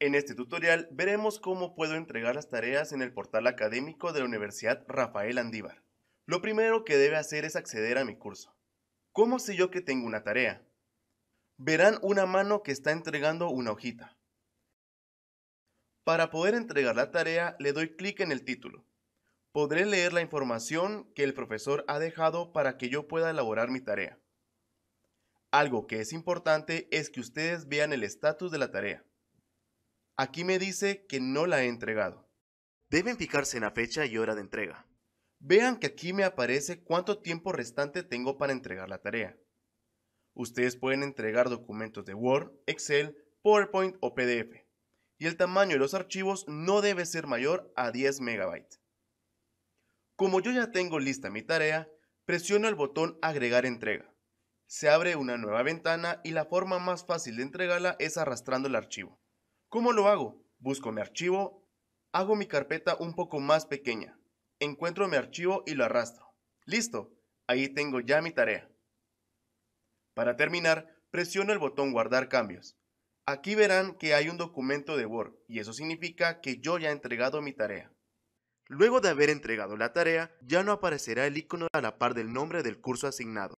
En este tutorial veremos cómo puedo entregar las tareas en el portal académico de la Universidad Rafael Andívar. Lo primero que debe hacer es acceder a mi curso. ¿Cómo sé yo que tengo una tarea? Verán una mano que está entregando una hojita. Para poder entregar la tarea le doy clic en el título. Podré leer la información que el profesor ha dejado para que yo pueda elaborar mi tarea. Algo que es importante es que ustedes vean el estatus de la tarea. Aquí me dice que no la he entregado. Deben fijarse en la fecha y hora de entrega. Vean que aquí me aparece cuánto tiempo restante tengo para entregar la tarea. Ustedes pueden entregar documentos de Word, Excel, PowerPoint o PDF. Y el tamaño de los archivos no debe ser mayor a 10 MB. Como yo ya tengo lista mi tarea, presiono el botón Agregar entrega. Se abre una nueva ventana y la forma más fácil de entregarla es arrastrando el archivo. ¿Cómo lo hago? Busco mi archivo, hago mi carpeta un poco más pequeña, encuentro mi archivo y lo arrastro. Listo, ahí tengo ya mi tarea. Para terminar, presiono el botón guardar cambios. Aquí verán que hay un documento de Word y eso significa que yo ya he entregado mi tarea. Luego de haber entregado la tarea, ya no aparecerá el icono a la par del nombre del curso asignado.